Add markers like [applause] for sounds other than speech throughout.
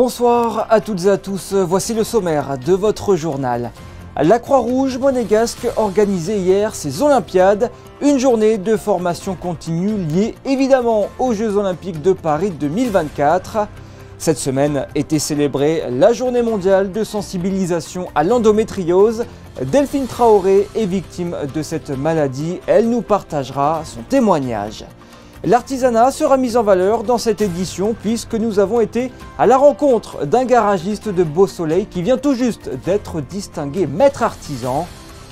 Bonsoir à toutes et à tous, voici le sommaire de votre journal. La Croix-Rouge monégasque organisait hier ses Olympiades, une journée de formation continue liée évidemment aux Jeux Olympiques de Paris 2024. Cette semaine était célébrée la journée mondiale de sensibilisation à l'endométriose. Delphine Traoré est victime de cette maladie, elle nous partagera son témoignage. L'artisanat sera mis en valeur dans cette édition puisque nous avons été à la rencontre d'un garagiste de Beau Soleil qui vient tout juste d'être distingué maître artisan.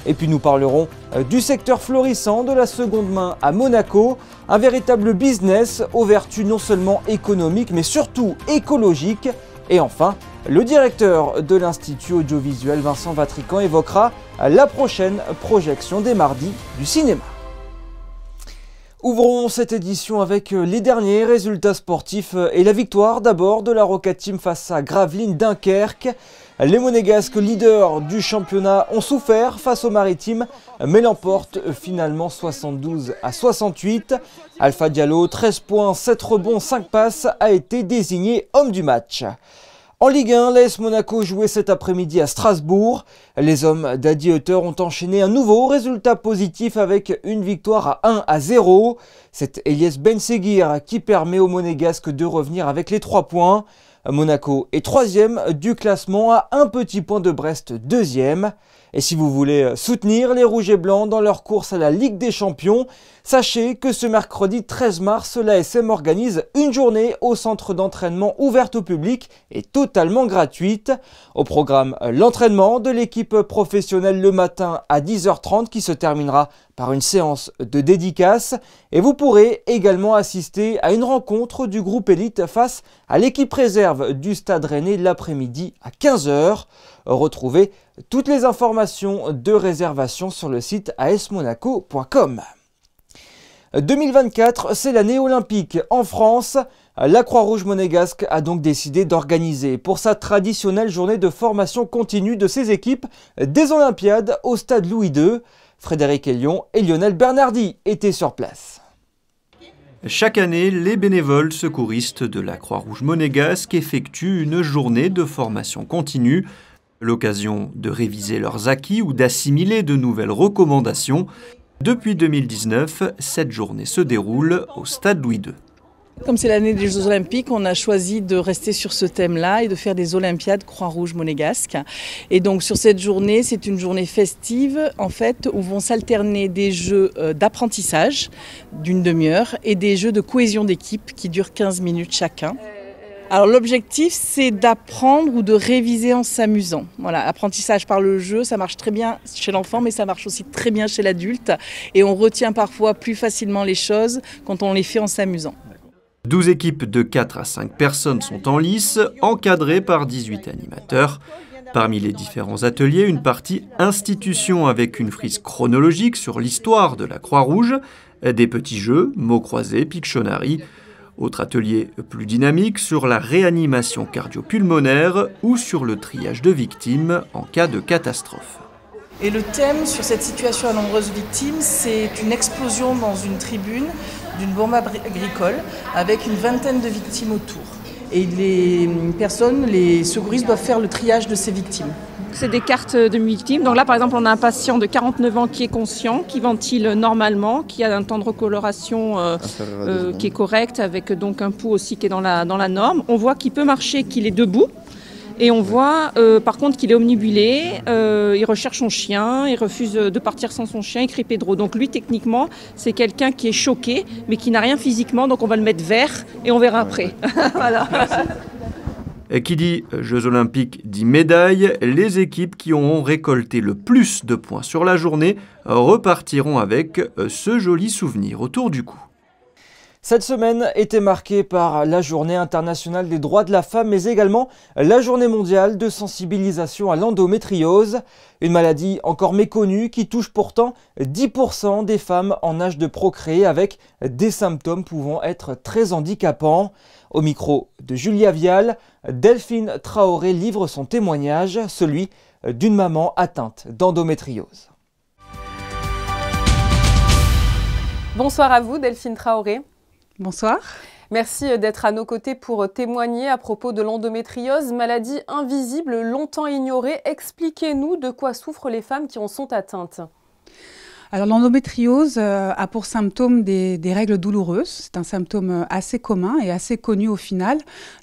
Et puis nous parlerons euh, du secteur florissant de la seconde main à Monaco, un véritable business aux vertus non seulement économiques mais surtout écologiques. Et enfin, le directeur de l'Institut audiovisuel Vincent Vatrican évoquera euh, la prochaine projection des mardis du cinéma. Ouvrons cette édition avec euh, les derniers résultats sportifs euh, et la victoire d'abord de la Rocket Team face à Gravelines Dunkerque. Les Monégasques, leaders du championnat, ont souffert face aux Maritimes, mais l'emportent finalement 72 à 68. Alpha Diallo, 13 points, 7 rebonds, 5 passes, a été désigné homme du match. En Ligue 1, laisse Monaco jouer cet après-midi à Strasbourg. Les hommes d'Adi Hutter ont enchaîné un nouveau résultat positif avec une victoire à 1 à 0. C'est Elias Benseguir qui permet au monégasque de revenir avec les 3 points. Monaco est troisième du classement à un petit point de Brest deuxième. Et si vous voulez euh, soutenir les Rouges et Blancs dans leur course à la Ligue des Champions, sachez que ce mercredi 13 mars, l'ASM organise une journée au centre d'entraînement ouverte au public et totalement gratuite. Au programme, euh, l'entraînement de l'équipe professionnelle le matin à 10h30 qui se terminera par une séance de dédicace et vous pourrez également assister à une rencontre du groupe élite face à l'équipe réserve du Stade Rennais l'après-midi à 15h. Retrouvez toutes les informations de réservation sur le site asmonaco.com. 2024, c'est l'année olympique. En France, la Croix-Rouge monégasque a donc décidé d'organiser pour sa traditionnelle journée de formation continue de ses équipes des Olympiades au stade Louis II. Frédéric Elion et Lionel Bernardi étaient sur place. Chaque année, les bénévoles secouristes de la Croix-Rouge monégasque effectuent une journée de formation continue L'occasion de réviser leurs acquis ou d'assimiler de nouvelles recommandations. Depuis 2019, cette journée se déroule au Stade Louis II. Comme c'est l'année des Jeux Olympiques, on a choisi de rester sur ce thème-là et de faire des Olympiades Croix-Rouge monégasque. Et donc sur cette journée, c'est une journée festive en fait où vont s'alterner des jeux euh, d'apprentissage d'une demi-heure et des jeux de cohésion d'équipe qui durent 15 minutes chacun. Alors l'objectif, c'est d'apprendre ou de réviser en s'amusant. Voilà, apprentissage par le jeu, ça marche très bien chez l'enfant, mais ça marche aussi très bien chez l'adulte. Et on retient parfois plus facilement les choses quand on les fait en s'amusant. 12 équipes de 4 à 5 personnes sont en lice, encadrées par 18 animateurs. Parmi les différents ateliers, une partie institution avec une frise chronologique sur l'histoire de la Croix-Rouge, des petits jeux, mots croisés, Pictionary. Autre atelier plus dynamique sur la réanimation cardio-pulmonaire ou sur le triage de victimes en cas de catastrophe. Et le thème sur cette situation à nombreuses victimes, c'est une explosion dans une tribune d'une bombe agricole avec une vingtaine de victimes autour. Et les personnes, les secouristes doivent faire le triage de ces victimes c'est des cartes de victimes. Donc là, par exemple, on a un patient de 49 ans qui est conscient, qui ventile normalement, qui a un temps de recoloration euh, euh, qui est correct, avec donc un pouls aussi qui est dans la, dans la norme. On voit qu'il peut marcher, qu'il est debout. Et on voit euh, par contre qu'il est omnibulé, il recherche son chien, il refuse de partir sans son chien, il crie Pedro. Donc lui techniquement c'est quelqu'un qui est choqué mais qui n'a rien physiquement, donc on va le mettre vert et on verra après. [laughs] voilà qui dit euh, Jeux olympiques dit médaille, les équipes qui auront récolté le plus de points sur la journée repartiront avec euh, ce joli souvenir autour du cou. Cette semaine était marquée par la journée internationale des droits de la femme, mais également la journée mondiale de sensibilisation à l'endométriose, une maladie encore méconnue qui touche pourtant 10% des femmes en âge de procréer avec des symptômes pouvant être très handicapants. Au micro de Julia Vial, Delphine Traoré livre son témoignage, celui d'une maman atteinte d'endométriose. Bonsoir à vous Delphine Traoré. Bonsoir. Merci euh, d'être à nos côtés pour euh, témoigner à propos de l'endométriose, maladie invisible, longtemps ignorée. Expliquez-nous de quoi souffrent les femmes qui en sont atteintes. Alors l'endométriose euh, a pour symptôme des, règles douloureuses. C'est un symptôme assez commun et assez connu au final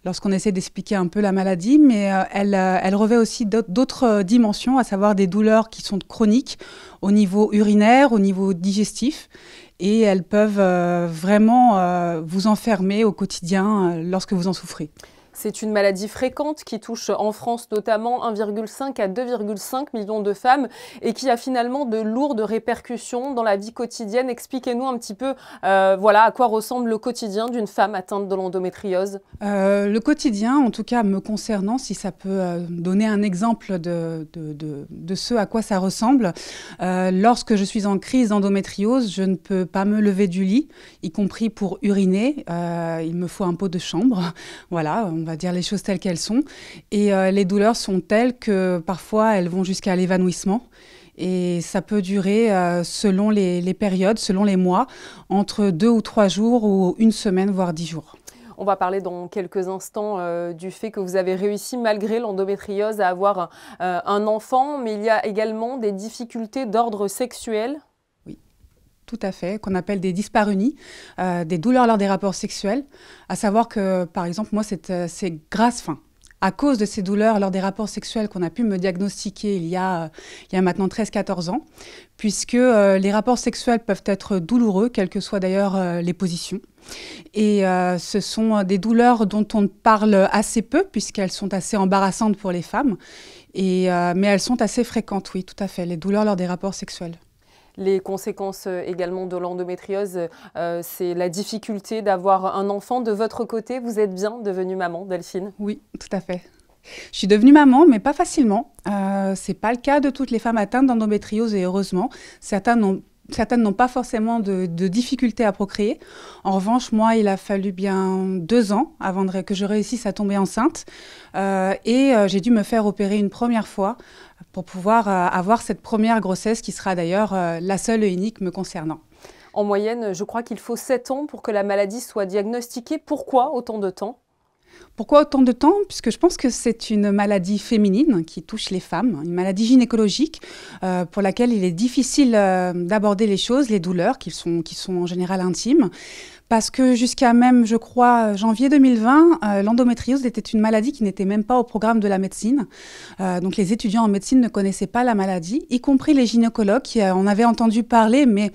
lorsqu'on essaie d'expliquer un peu la maladie, mais elle revêt aussi d'autres dimensions, à savoir des douleurs qui sont chroniques au niveau urinaire, au niveau digestif et elles peuvent euh, vraiment euh, vous enfermer au quotidien euh, lorsque vous en souffrez. C'est une maladie fréquente qui touche en France notamment 1,5 à 2,5 millions de femmes et qui a finalement de lourdes répercussions dans la vie quotidienne. Expliquez-nous un petit peu euh, voilà, à quoi ressemble le quotidien d'une femme atteinte de l'endométriose. Euh, le quotidien, en tout cas me concernant, si ça peut euh, donner un exemple de, de, de, ce à quoi ça ressemble, lorsque je suis en crise endométriose, je ne peux pas me lever du lit, y compris pour uriner. il me faut un pot de chambre. [laughs] Voilà, on va dire les choses telles qu'elles sont. Et euh, les douleurs sont telles que parfois elles vont jusqu'à l'évanouissement. Et ça peut durer, euh, selon les, périodes, selon les mois, entre deux ou trois jours ou une semaine, voire dix jours. On va parler dans quelques instants euh, du fait que vous avez réussi, malgré l'endométriose, à avoir un enfant, mais il y a également des difficultés d'ordre sexuel tout à fait, qu'on appelle des disparunies, euh, des douleurs lors des rapports sexuels. À savoir que, par exemple, moi, c'est euh, grâce, fin, à cause de ces douleurs lors des rapports sexuels qu'on a pu me diagnostiquer il y a, euh, il maintenant 13-14 ans, puisque les rapports sexuels peuvent être douloureux, quelles que soient d'ailleurs les positions. Et ce sont des douleurs dont on parle assez peu, puisqu'elles sont assez embarrassantes pour les femmes, et, mais elles sont assez fréquentes, oui, tout à fait, les douleurs lors des rapports sexuels. Les conséquences euh, également de l'endométriose, euh, c'est la difficulté d'avoir un enfant de votre côté. Vous êtes bien devenue maman, Delphine Oui, tout à fait. Je suis devenue maman, mais pas facilement. Euh, Ce n'est pas le cas de toutes les femmes atteintes d'endométriose et heureusement, certaines n'ont pas forcément de, difficultés à procréer. En revanche, moi, il a fallu bien deux ans avant que je réussisse à tomber enceinte. et j'ai dû me faire opérer une première fois pour pouvoir euh, avoir cette première grossesse qui sera d'ailleurs euh, la seule et unique me concernant. En moyenne, je crois qu'il faut 7 ans pour que la maladie soit diagnostiquée. Pourquoi autant de temps pourquoi autant de temps Puisque je pense que c'est une maladie féminine qui touche les femmes, une maladie gynécologique euh, pour laquelle il est difficile d'aborder les choses, les douleurs qui qui sont en général intimes. Parce que jusqu'à même, je crois, janvier 2020, euh, l'endométriose était une maladie qui n'était même pas au programme de la médecine. Euh, donc les étudiants en médecine ne connaissaient pas la maladie, y compris les gynécologues qui avait euh, en avaient entendu parler, mais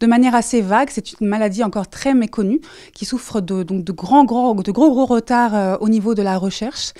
de manière assez vague. C'est une maladie encore très méconnue qui souffre de, donc, de, grands, gros, de gros, gros retards au niveau de la recherche.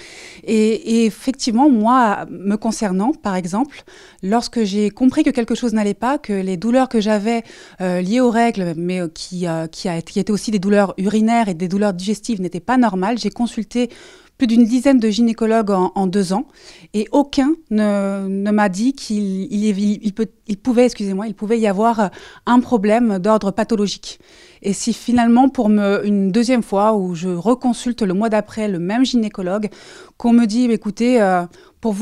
Et, effectivement, moi, me concernant, par exemple, lorsque j'ai compris que quelque chose n'allait pas, que les douleurs que j'avais liées aux règles, mais qui, qui, a, qui étaient aussi aussi des douleurs urinaires et des douleurs digestives n'étaient pas normales. J'ai consulté plus d'une dizaine de gynécologues en, deux ans et aucun ne, m'a dit qu'il il, il, pouvait, excusez-moi, il pouvait y avoir euh, un problème d'ordre pathologique. Et si finalement, pour me, une deuxième fois où je reconsulte le mois d'après le même gynécologue, qu'on me dit, écoutez, euh, pour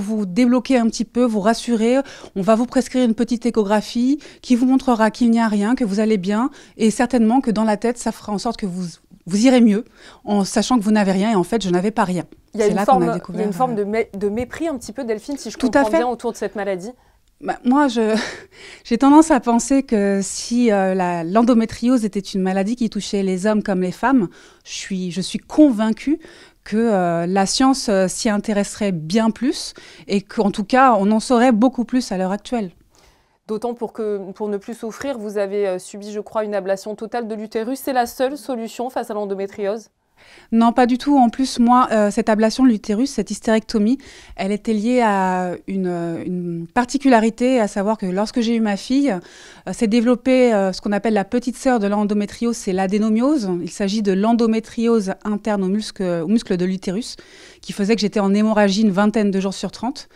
vous, débloquer un petit peu, vous rassurer. On va vous prescrire une petite échographie qui vous montrera qu'il n'y a rien, que vous allez bien, et certainement que dans la tête, ça fera en sorte que vous, vous irez mieux, en sachant que vous n'avez rien, et en fait, je n'avais pas rien. Il y a une, forme, euh, de, mépris un petit peu, Delphine, si je Tout comprends à fait. bien, autour de cette maladie. Bah, moi, [laughs] j'ai tendance à penser que si euh, l'endométriose était une maladie qui touchait les hommes comme les femmes, je suis convaincue que euh, la science euh, s'y intéresserait bien plus et qu'en tout cas, on en saurait beaucoup plus à l'heure actuelle. D'autant pour, que, pour ne plus souffrir, vous avez euh, subi, je crois, une ablation totale de l'utérus. C'est la seule solution face à l'endométriose non, pas du tout. En plus, moi, euh, cette ablation de l'utérus, cette hystérectomie, elle était liée à une, particularité, à savoir que lorsque j'ai eu ma fille, euh, s'est développée euh, ce qu'on appelle la petite sœur de l'endométriose, c'est l'adénomiose. Il s'agit de l'endométriose interne aux muscles, muscle de l'utérus, qui faisait que j'étais en hémorragie une vingtaine de jours sur trente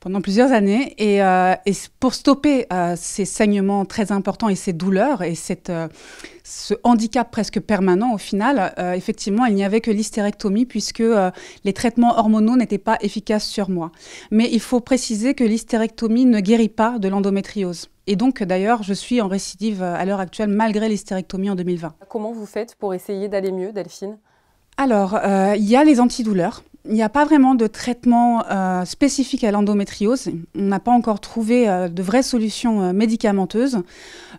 pendant plusieurs années. Et, euh, pour stopper euh, ces saignements très importants et ces douleurs et cette, euh, ce handicap presque permanent au final, effectivement, il n'y avait que l'hystérectomie puisque les traitements hormonaux n'étaient pas efficaces sur moi. Mais il faut préciser que l'hystérectomie ne guérit pas de l'endométriose. Et donc, d'ailleurs, je suis en récidive à l'heure actuelle malgré l'hystérectomie en 2020. Comment vous faites pour essayer d'aller mieux, Delphine Alors, il y a les antidouleurs il n'y a pas vraiment de traitement euh, spécifique à l'endométriose. On n'a pas encore trouvé euh, de vraies solutions euh, médicamenteuses.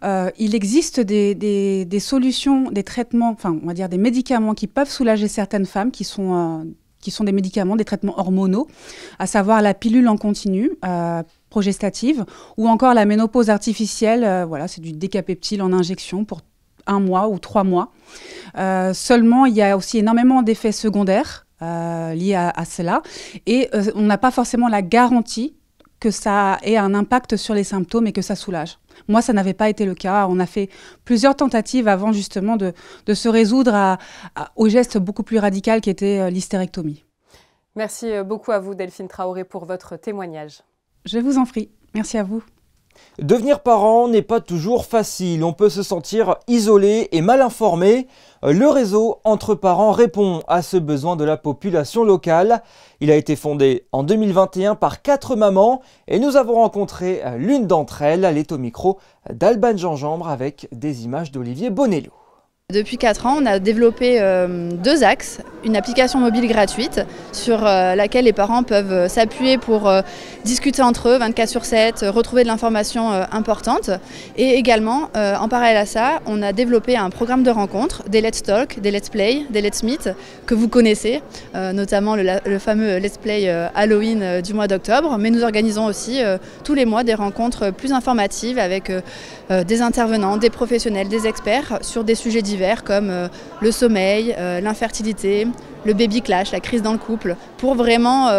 il existe des, solutions, des traitements, enfin on va dire des médicaments qui peuvent soulager certaines femmes qui sont, qui sont des médicaments, des traitements hormonaux, à savoir la pilule en continu progestative ou encore la ménopause artificielle. voilà, c'est du décapeptile en injection pour un mois ou trois mois. seulement, il y a aussi énormément d'effets secondaires euh, liées à, cela. Et euh, on n'a pas forcément la garantie que ça ait un impact sur les symptômes et que ça soulage. Moi, ça n'avait pas été le cas. On a fait plusieurs tentatives avant justement de, se résoudre au geste beaucoup plus radical qui était euh, l'hystérectomie. Merci beaucoup à vous, Delphine Traoré, pour votre témoignage. Je vous en prie. Merci à vous. Devenir parent n'est pas toujours facile, on peut se sentir isolé et mal informé. Euh, le réseau Entre Parents répond à ce besoin de la population locale. Il a été fondé en 2021 par quatre mamans et nous avons rencontré euh, l'une d'entre elles. Elle est au micro d'Alban Jean-Jambre avec des images d'Olivier Bonello. Depuis 4 ans, on a développé euh, deux axes. Une application mobile gratuite sur euh, laquelle les parents peuvent euh, s'appuyer pour discuter entre eux 24 sur 7, retrouver de l'information importante. Et également, en parallèle à ça, on a développé un programme de rencontres, des Let's Talk, des Let's Play, des Let's Meet, que vous connaissez, notamment le, fameux Let's Play Halloween du mois d'octobre. Mais nous organisons aussi tous les mois des rencontres plus informatives avec euh, des intervenants, des professionnels, des experts sur des sujets divers comme euh, le sommeil, euh, l'infertilité, le baby clash, la crise dans le couple, pour vraiment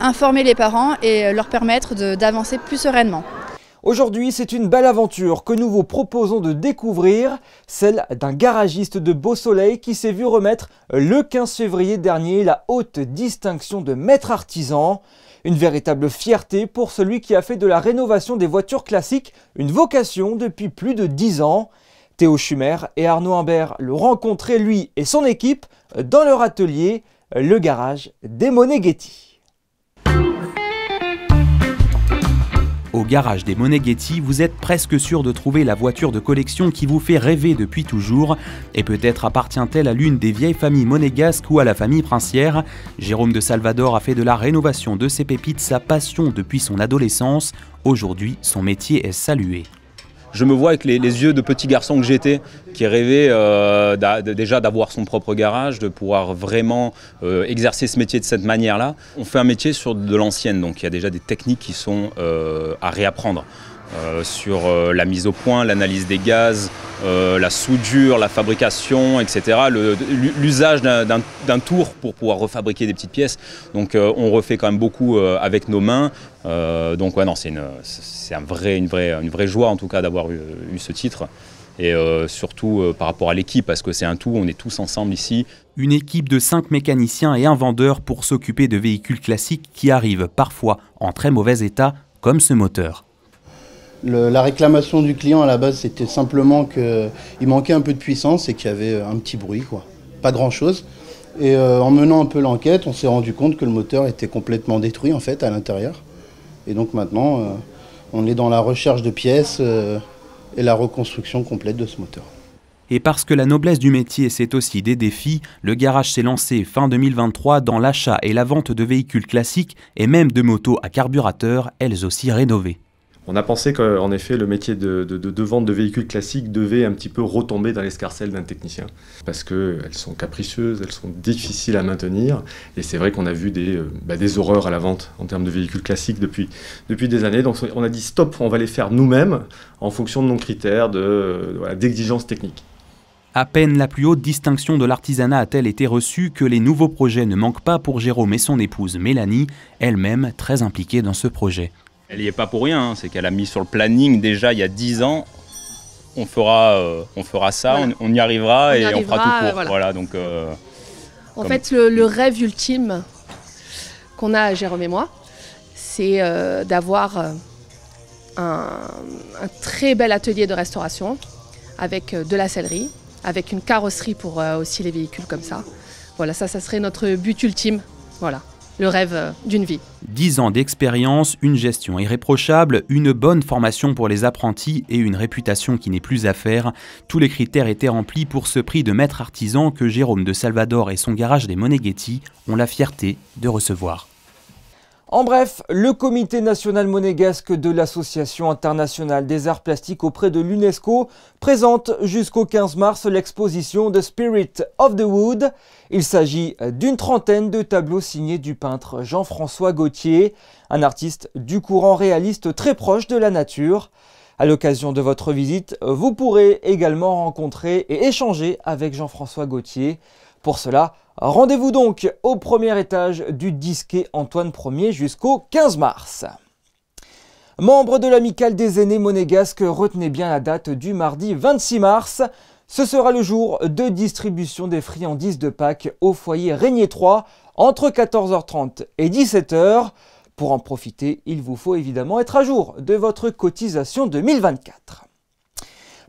informer les parents et leur permettre d'avancer plus sereinement. Aujourd'hui, c'est une belle aventure que nous vous proposons de découvrir, celle d'un garagiste de Beau Soleil qui s'est vu remettre le 15 février dernier la haute distinction de maître artisan. Une véritable fierté pour celui qui a fait de la rénovation des voitures classiques une vocation depuis plus de 10 ans. Théo Schumer et Arnaud Humbert l'ont rencontré, lui et son équipe, dans leur atelier, le garage des Moneghetti. au garage des Moneghetti, vous êtes presque sûr de trouver la voiture de collection qui vous fait rêver depuis toujours, et peut-être appartient-elle à l'une des vieilles familles monégasques ou à la famille princière. Jérôme de Salvador a fait de la rénovation de ses pépites sa passion depuis son adolescence, aujourd'hui son métier est salué je me vois avec les, yeux de petit garçon que j'étais, qui rêvait euh, déjà d'avoir son propre garage, de pouvoir vraiment euh, exercer ce métier de cette manière-là. On fait un métier sur de l'ancienne, donc il y a déjà des techniques qui sont euh, à réapprendre. Euh, sur euh, la mise au point, l'analyse des gaz, euh, la soudure, la fabrication, etc. L'usage d'un tour pour pouvoir refabriquer des petites pièces. Donc on refait quand même beaucoup avec nos mains. donc ouais, c'est une, un vrai, une, vraie, une vraie joie en tout cas d'avoir eu, ce titre et surtout par rapport à l'équipe, parce que c'est un tout, on est tous ensemble ici. Une équipe de cinq mécaniciens et un vendeur pour s'occuper de véhicules classiques qui arrivent parfois en très mauvais état, comme ce moteur la réclamation du client à la base, c'était simplement qu'il manquait un peu de puissance et qu'il y avait un petit bruit, quoi. Pas grand-chose. Et euh, en menant un peu l'enquête, on s'est rendu compte que le moteur était complètement détruit en fait à l'intérieur. Et donc maintenant, euh, on est dans la recherche de pièces euh, et la reconstruction complète de ce moteur. Et parce que la noblesse du métier, c'est aussi des défis, le garage s'est lancé fin 2023 dans l'achat et la vente de véhicules classiques et même de motos à carburateur, elles aussi rénovées. On a pensé qu'en effet, le métier de, vente de véhicules classiques devait un petit peu retomber dans l'escarcelle d'un technicien, parce qu'elles sont capricieuses, elles sont difficiles à maintenir, et c'est vrai qu'on a vu des, euh, bah, horreurs à la vente en termes de véhicules classiques depuis, des années. Donc on a dit stop, on va les faire nous-mêmes en fonction de nos critères, euh, d'exigences de, techniques. À peine la plus haute distinction de l'artisanat a-t-elle été reçue que les nouveaux projets ne manquent pas pour Jérôme et son épouse Mélanie, elle-même très impliquée dans ce projet. Elle n'y est pas pour rien, hein. c'est qu'elle a mis sur le planning déjà il y a 10 ans, on fera, euh, on fera ça, on, y arrivera et on fera tout pour. Voilà. donc, euh, en fait, le, rêve ultime qu'on a, Jérôme et moi, c'est euh, d'avoir un, très bel atelier de restauration avec de la sellerie, avec une carrosserie pour aussi les véhicules comme ça. Voilà, ça, ça serait notre but ultime. Voilà le rêve euh, d'une vie. 10 ans d'expérience, une gestion irréprochable, une bonne formation pour les apprentis et une réputation qui n'est plus à faire. Tous les critères étaient remplis pour ce prix de maître artisan que Jérôme de Salvador et son garage des Moneghetti ont la fierté de recevoir. En bref, le comité national monégasque de l'Association internationale des arts plastiques auprès de l'UNESCO présente jusqu'au 15 mars l'exposition The Spirit of the Wood. Il s'agit d'une trentaine de tableaux signés du peintre Jean-François Gauthier, un artiste du courant réaliste très proche de la nature. À l'occasion de votre visite, vous pourrez également rencontrer et échanger avec Jean-François Gauthier. Pour cela, Rendez-vous donc au premier étage du disquet Antoine Ier jusqu'au 15 mars. Membre de l'amicale des aînés monégasques, retenez bien la date du mardi 26 mars. Ce sera le jour de distribution des friandises de Pâques au foyer Régnier 3 entre 14h30 et 17h. Pour en profiter, il vous faut évidemment être à jour de votre cotisation 2024.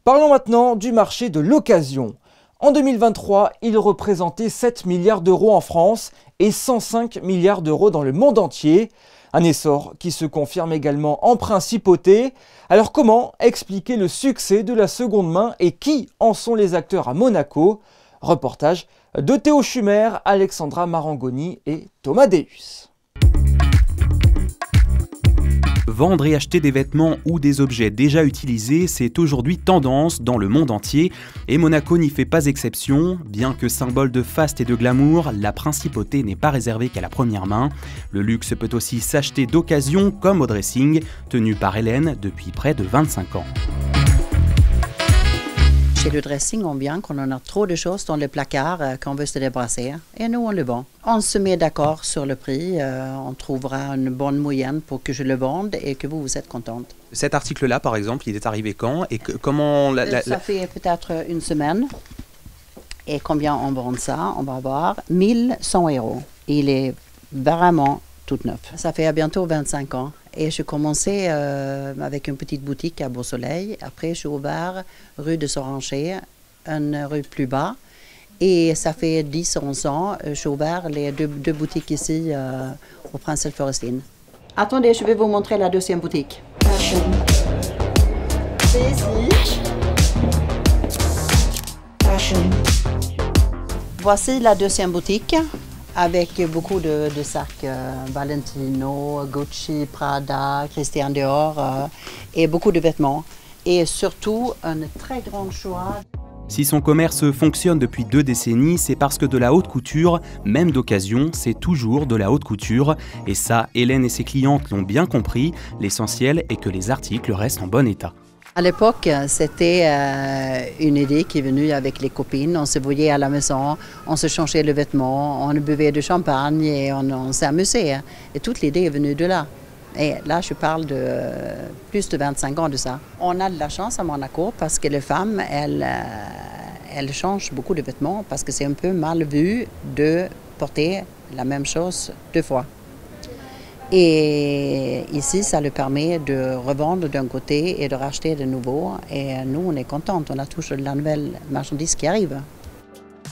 Parlons maintenant du marché de l'occasion. En 2023, il représentait 7 milliards d'euros en France et 105 milliards d'euros dans le monde entier. Un essor qui se confirme également en principauté. Alors comment expliquer le succès de la seconde main et qui en sont les acteurs à Monaco Reportage de Théo Schumer, Alexandra Marangoni et Thomas Deus. Vendre et acheter des vêtements ou des objets déjà utilisés, c'est aujourd'hui tendance dans le monde entier, et Monaco n'y fait pas exception. Bien que symbole de faste et de glamour, la principauté n'est pas réservée qu'à la première main. Le luxe peut aussi s'acheter d'occasion comme au dressing, tenu par Hélène depuis près de 25 ans le dressing, on vient qu'on en a trop de choses dans le placard euh, qu'on veut se débrasser, hein. Et nous, on le vend. On se met d'accord sur le prix. Euh, on trouvera une bonne moyenne pour que je le vende et que vous, vous êtes contente. Cet article-là, par exemple, il est arrivé quand et comment... ça fait peut-être une semaine. Et combien on vend ça On va avoir 1100 euros. Il est vraiment tout neuf. Ça fait à bientôt 25 ans. Et je commençais euh, avec une petite boutique à Beau-Soleil. Après, je ouvert rue de Soranger, une rue plus bas. Et ça fait 10, 11 ans, euh, j'ai ouvert les deux, boutiques ici au euh, au prince Forestine. Attendez, je vais vous montrer la deuxième boutique. Voici la deuxième boutique avec beaucoup de, sacs euh, Valentino, Gucci, Prada, Christian Dior euh, et beaucoup de vêtements. Et surtout, un très grand choix. Si son commerce fonctionne depuis deux décennies, c'est parce que de la haute couture, même d'occasion, c'est toujours de la haute couture. Et ça, Hélène et ses clientes l'ont bien compris. L'essentiel est que les articles restent en bon état. À l'époque, c'était euh, une idée qui est venue avec les copines. On se voyait à la maison, on se changeait le vêtements, on buvait du champagne et on, on s'amusait. Hein. Et toute l'idée est venue de là. Et là, je parle de euh, plus de 25 ans de ça. On a de la chance à Monaco parce que les femmes, elles, euh, elles changent beaucoup de vêtements parce que c'est un peu mal vu de porter la même chose deux fois. Et ici, ça lui permet de revendre d'un côté et de racheter de nouveau. Et nous, on est contente, on a toujours la nouvelle marchandise qui arrive.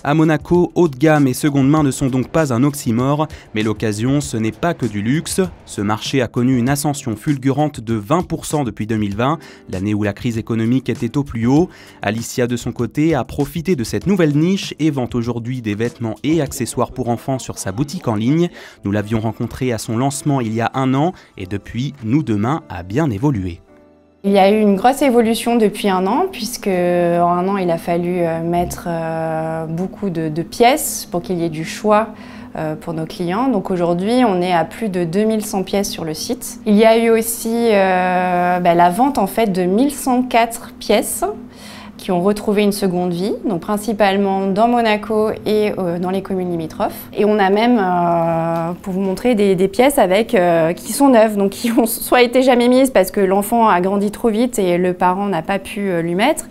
À Monaco, haut de gamme et seconde main ne sont donc pas un oxymore, mais l'occasion, ce n'est pas que du luxe. Ce marché a connu une ascension fulgurante de 20% depuis 2020, l'année où la crise économique était au plus haut. Alicia, de son côté, a profité de cette nouvelle niche et vend aujourd'hui des vêtements et accessoires pour enfants sur sa boutique en ligne. Nous l'avions rencontrée à son lancement il y a un an et depuis, nous demain a bien évolué. Il y a eu une grosse évolution depuis un an, puisque en un an, il a fallu euh, mettre euh, beaucoup de, pièces pour qu'il y ait du choix euh, pour nos clients. Donc aujourd'hui, on est à plus de 2100 pièces sur le site. Il y a eu aussi bah, la vente en fait de 1104 pièces qui ont retrouvé une seconde vie, donc principalement dans Monaco et euh, dans les communes limitrophes. Et on a même, euh, pour vous montrer, des, pièces avec, euh, qui sont neuves, donc qui ont soit été jamais mises parce que l'enfant a grandi trop vite et le parent n'a pas pu lui mettre,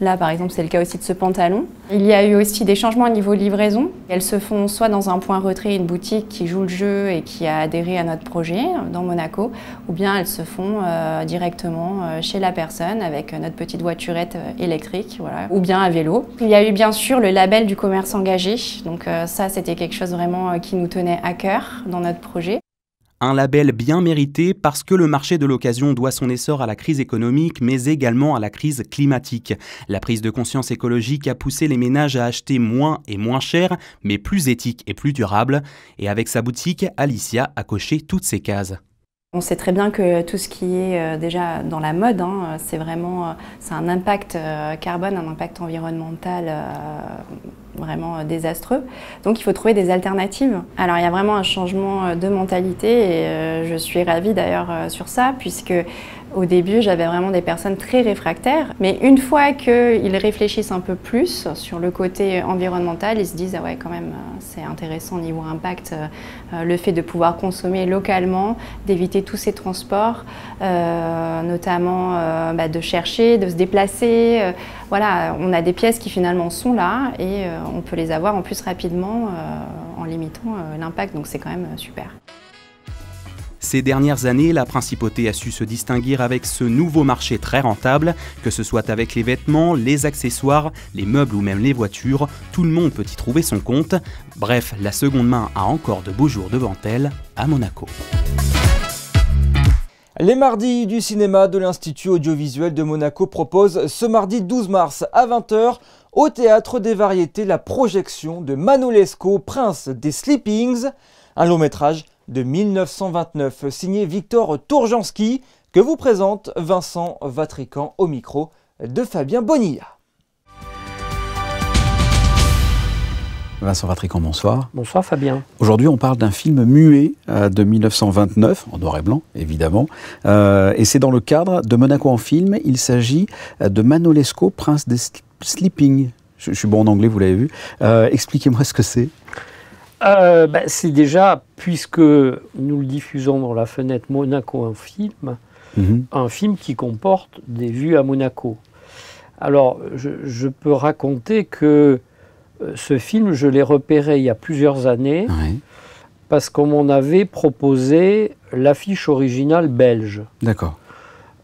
Là, par exemple, c'est le cas aussi de ce pantalon. Il y a eu aussi des changements au niveau livraison. Elles se font soit dans un point retrait, une boutique qui joue le jeu et qui a adhéré à notre projet euh, dans Monaco, ou bien elles se font euh, directement euh, chez la personne avec notre petite voiturette électrique, voilà, ou bien à vélo. Il y a eu bien sûr le label du commerce engagé. Donc ça, c'était quelque chose vraiment qui nous tenait à cœur dans notre projet. Un label bien mérité parce que le marché de l'occasion doit son essor à la crise économique mais également à la crise climatique. La prise de conscience écologique a poussé les ménages à acheter moins et moins cher mais plus éthique et plus durable. Et avec sa boutique, Alicia a coché toutes ces cases. On sait très bien que tout ce qui est euh, déjà dans la mode, hein, c'est vraiment euh, un impact euh, carbone, un impact environnemental vraiment euh, désastreux. Donc il faut trouver des alternatives. Alors il y a vraiment un changement euh, de mentalité et euh, je suis ravie d'ailleurs sur ça puisque au début, j'avais vraiment des personnes très réfractaires, mais une fois qu'ils réfléchissent un peu plus sur le côté environnemental, ils se disent ah ouais quand même euh, c'est intéressant au niveau impact, euh, euh, le fait de pouvoir consommer localement, d'éviter tous ces transports, euh, notamment bah, de chercher, de se déplacer. voilà, on a des pièces qui finalement sont là et on peut les avoir en plus rapidement en limitant l'impact, donc c'est quand même super. Ces dernières années, la principauté a su se distinguer avec ce nouveau marché très rentable, que ce soit avec les vêtements, les accessoires, les meubles ou même les voitures, tout le monde peut y trouver son compte. Bref, la seconde main a encore de beaux jours devant elle à Monaco. Les mardis du cinéma de l'Institut audiovisuel de Monaco proposent ce mardi 12 mars à 20h au théâtre des variétés la projection de Manolesco, Prince des Sleepings, un long métrage de 1929, signé Victor Tourjansky, que vous présente Vincent Vatrican au micro de Fabien Bonilla. Vincent Vatrican, bonsoir. Bonsoir Fabien. Aujourd'hui, on parle d'un film muet euh, de 1929, en noir et blanc évidemment, euh, et c'est dans le cadre de Monaco en film. Il s'agit euh, de Manolesco, prince des Sleeping. Je, suis bon en anglais, vous l'avez vu. Expliquez-moi ce que c'est. Euh, ben, c'est déjà, puisque nous le diffusons dans la fenêtre Monaco un film, mhm. un film qui comporte des vues à Monaco. Alors, je, peux raconter que euh, ce film, je l'ai repéré il y a plusieurs années, parce qu'on m'en avait proposé l'affiche originale belge. D'accord.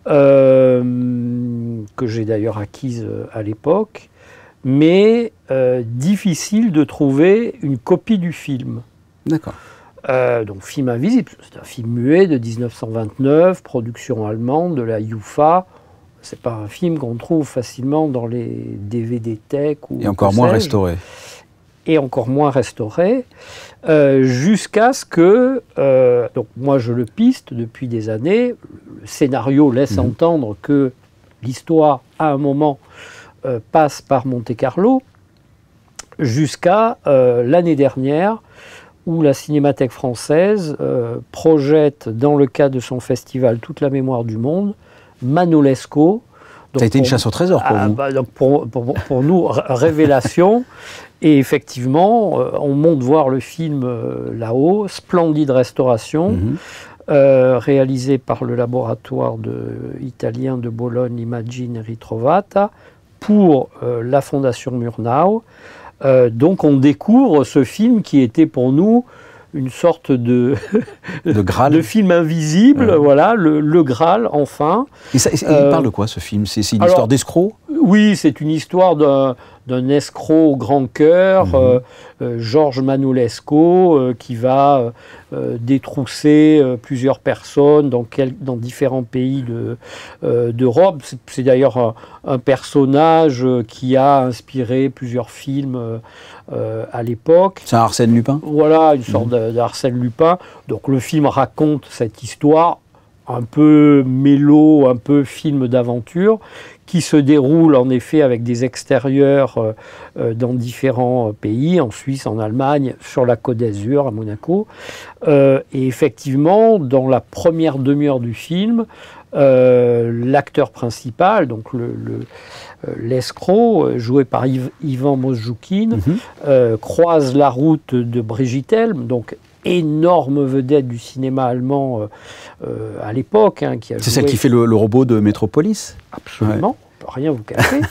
Euh, que j'ai d'ailleurs acquise à l'époque mais euh, difficile de trouver une copie du film. D'accord. Euh, donc film invisible, c'est un film muet de 1929, production allemande de la UFA. C'est pas un film qu'on trouve facilement dans les DVD tech ou et encore moins restauré. Et encore moins restauré, euh, jusqu'à ce que donc moi je le piste depuis des années. Le scénario laisse mhm. entendre que l'histoire à un moment euh, passe par Monte-Carlo jusqu'à euh, l'année dernière où la Cinémathèque française euh, projette, dans le cadre de son festival Toute la mémoire du monde, Manolesco, ça a été une chasse au trésor pour ah, bah, pour, nous, révélation. Et effectivement, on monte voir le film là-haut, splendide restauration, mhm. réalisé par le laboratoire italien de Bologne, Imagine Ritrovata, pour euh, la Fondation Murnau. Euh, donc on découvre ce film qui était pour nous une sorte de, le [laughs] film invisible, voilà, le, le, Graal enfin. Et, il euh, parle de quoi ce film C'est une histoire d'escroc. Oui, c'est une histoire d'un escroc au grand cœur, mhm. euh, euh, Georges Manolesco, euh, qui va détrousser plusieurs personnes dans, différents pays d'Europe. C'est d'ailleurs un, personnage qui a inspiré plusieurs films à l'époque. C'est un Arsène Lupin Voilà, une sorte mhm. d'Arsène Lupin. Donc le film raconte cette histoire un peu mélo, un peu film d'aventure, qui se déroule en effet avec des extérieurs euh, euh, dans différents euh, pays, en Suisse, en Allemagne, sur la Côte d'Azur, à Monaco. et effectivement, dans la première demi-heure du film, l'acteur principal, donc l'escroc, le, joué par Ivan Mosjoukine, mhm. croise la route de Brigitte Helm, donc énorme vedette du cinéma allemand euh, euh, à l'époque. Hein, c'est celle qui fait le, robot de Metropolis Absolument. rien vous cacher. [laughs]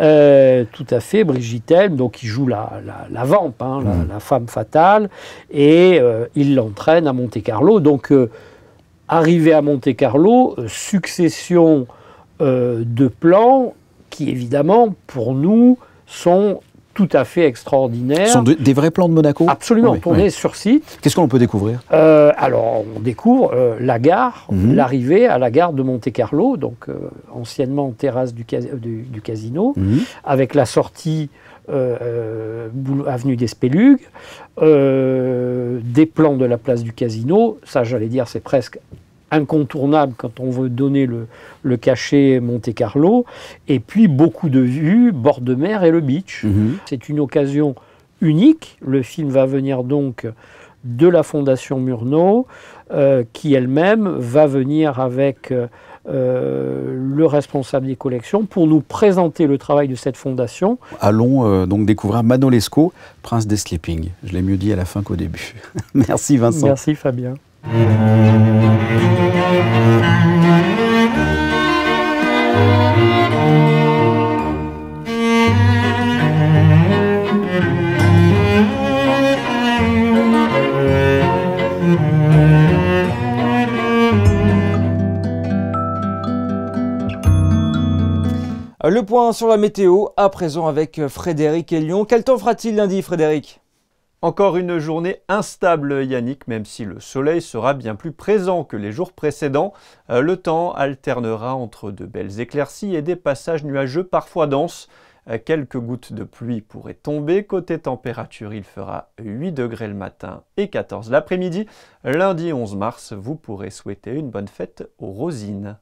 Euh, tout à fait, Brigitte Helm, donc il joue la, la, la hein, mm. la, femme fatale, et il l'entraîne à Monte-Carlo. Donc, arrivé à Monte-Carlo, succession de plans qui, évidemment, pour nous, sont tout à fait extraordinaire. Ce sont des vrais plans de Monaco Absolument, on est sur site. Qu'est-ce qu'on peut découvrir euh, Alors, on découvre euh, la gare, mhm. l'arrivée à la gare de Monte-Carlo, donc euh, anciennement terrasse du, casino, mhm. avec la sortie avenue des Spélugues, des plans de la place du Casino, ça j'allais dire c'est presque incontournable quand on veut donner le, cachet Monte Carlo. Et puis beaucoup de vues, bord de mer et le beach. Mhm. C'est une occasion unique. Le film va venir donc de la Fondation Murnau, euh, qui elle-même va venir avec euh, euh, le responsable des collections pour nous présenter le travail de cette fondation. Allons donc découvrir Manolesco, prince des sleeping. Je l'ai mieux dit à la fin qu'au début. [laughs] Merci Vincent. Merci Fabien. Le point sur la météo, à présent avec Frédéric et Lyon. Quel temps fera-t-il lundi, Frédéric encore une journée instable Yannick, même si le soleil sera bien plus présent que les jours précédents. Euh, le temps alternera entre de belles éclaircies et des passages nuageux parfois denses. Euh, quelques gouttes de pluie pourraient tomber. Côté température, il fera 8 degrés le matin et 14 l'après-midi. Lundi 11 mars, vous pourrez souhaiter une bonne fête aux rosines.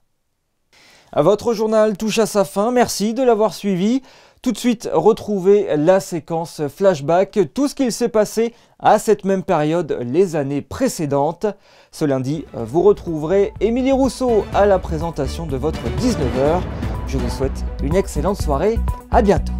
Votre journal touche à sa fin. Merci de l'avoir suivi. Tout de suite, retrouvez la séquence flashback, tout ce qu'il s'est passé à cette même période les années précédentes. Ce lundi, vous retrouverez Émilie Rousseau à la présentation de votre 19h. Je vous souhaite une excellente soirée, à bientôt